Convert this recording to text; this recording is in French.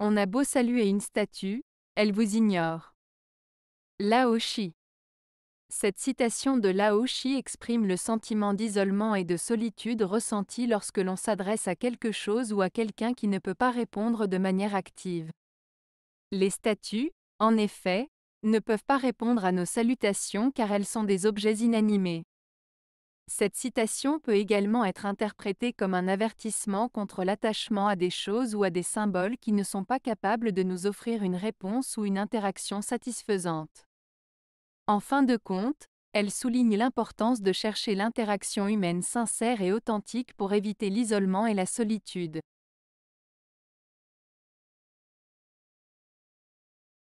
On a beau saluer une statue, elle vous ignore. Lao Cette citation de Lao exprime le sentiment d'isolement et de solitude ressenti lorsque l'on s'adresse à quelque chose ou à quelqu'un qui ne peut pas répondre de manière active. Les statues, en effet, ne peuvent pas répondre à nos salutations car elles sont des objets inanimés. Cette citation peut également être interprétée comme un avertissement contre l'attachement à des choses ou à des symboles qui ne sont pas capables de nous offrir une réponse ou une interaction satisfaisante. En fin de compte, elle souligne l'importance de chercher l'interaction humaine sincère et authentique pour éviter l'isolement et la solitude.